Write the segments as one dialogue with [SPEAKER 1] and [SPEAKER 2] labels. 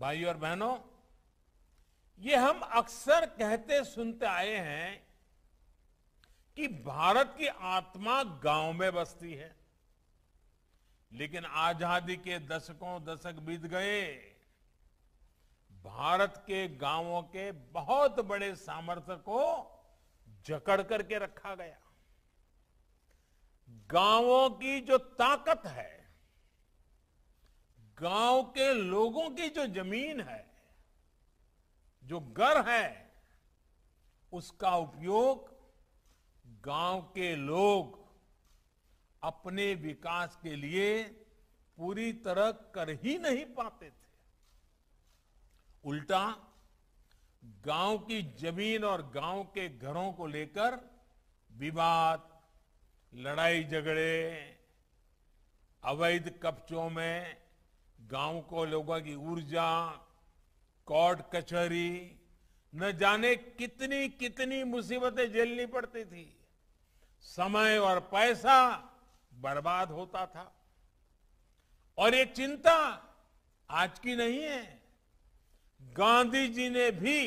[SPEAKER 1] भाइयों और बहनों ये हम अक्सर कहते सुनते आए हैं कि भारत की आत्मा गांव में बसती है लेकिन आजादी के दशकों दशक बीत गए भारत के गांवों के बहुत बड़े सामर्थ्य को जकड़ करके रखा गया गांवों की जो ताकत है गांव के लोगों की जो जमीन है जो घर है उसका उपयोग गांव के लोग अपने विकास के लिए पूरी तरह कर ही नहीं पाते थे उल्टा गांव की जमीन और गांव के घरों को लेकर विवाद लड़ाई झगड़े अवैध कब्जों में गांव को लोगों की ऊर्जा कोर्ट कचहरी न जाने कितनी कितनी मुसीबतें झेलनी पड़ती थी समय और पैसा बर्बाद होता था और ये चिंता आज की नहीं है गांधी जी ने भी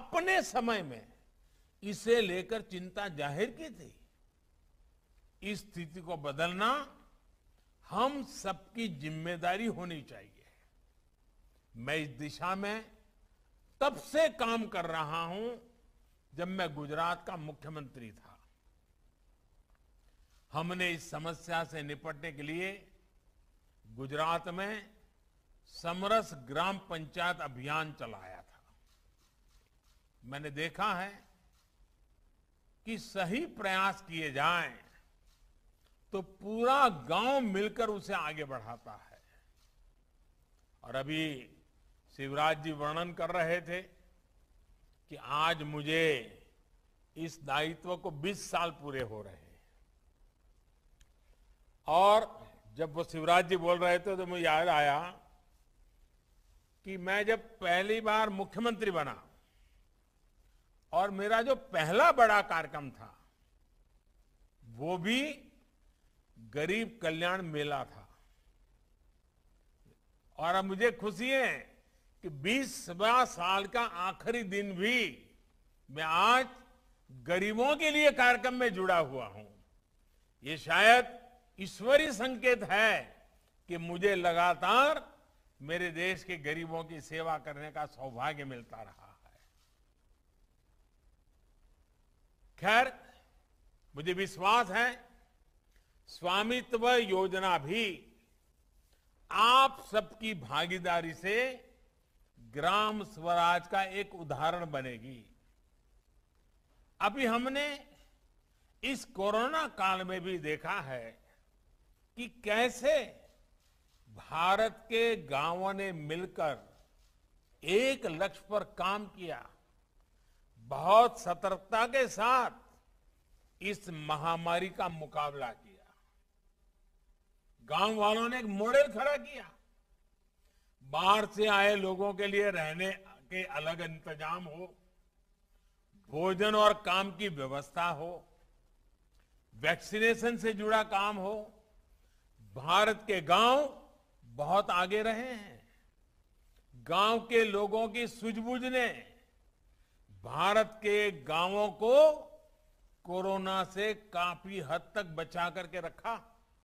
[SPEAKER 1] अपने समय में इसे लेकर चिंता जाहिर की थी इस स्थिति को बदलना हम सबकी जिम्मेदारी होनी चाहिए मैं इस दिशा में तब से काम कर रहा हूं जब मैं गुजरात का मुख्यमंत्री था हमने इस समस्या से निपटने के लिए गुजरात में समरस ग्राम पंचायत अभियान चलाया था मैंने देखा है कि सही प्रयास किए जाएं तो पूरा गांव मिलकर उसे आगे बढ़ाता है और अभी शिवराज जी वर्णन कर रहे थे कि आज मुझे इस दायित्व को 20 साल पूरे हो रहे हैं और जब वो शिवराज जी बोल रहे थे तो मुझे याद आया कि मैं जब पहली बार मुख्यमंत्री बना और मेरा जो पहला बड़ा कार्यक्रम था वो भी गरीब कल्याण मेला था और अब मुझे खुशी है कि बीसवा साल का आखिरी दिन भी मैं आज गरीबों के लिए कार्यक्रम में जुड़ा हुआ हूं ये शायद ईश्वरीय संकेत है कि मुझे लगातार मेरे देश के गरीबों की सेवा करने का सौभाग्य मिलता रहा है खैर मुझे विश्वास है स्वामित्व योजना भी आप सबकी भागीदारी से ग्राम स्वराज का एक उदाहरण बनेगी अभी हमने इस कोरोना काल में भी देखा है कि कैसे भारत के गांवों ने मिलकर एक लक्ष्य पर काम किया बहुत सतर्कता के साथ इस महामारी का मुकाबला किया गांव वालों ने एक मॉडल खड़ा किया बाहर से आए लोगों के लिए रहने के अलग इंतजाम हो भोजन और काम की व्यवस्था हो वैक्सीनेशन से जुड़ा काम हो भारत के गांव बहुत आगे रहे हैं गांव के लोगों की सूझबूझ ने भारत के गांवों को कोरोना से काफी हद तक बचा करके रखा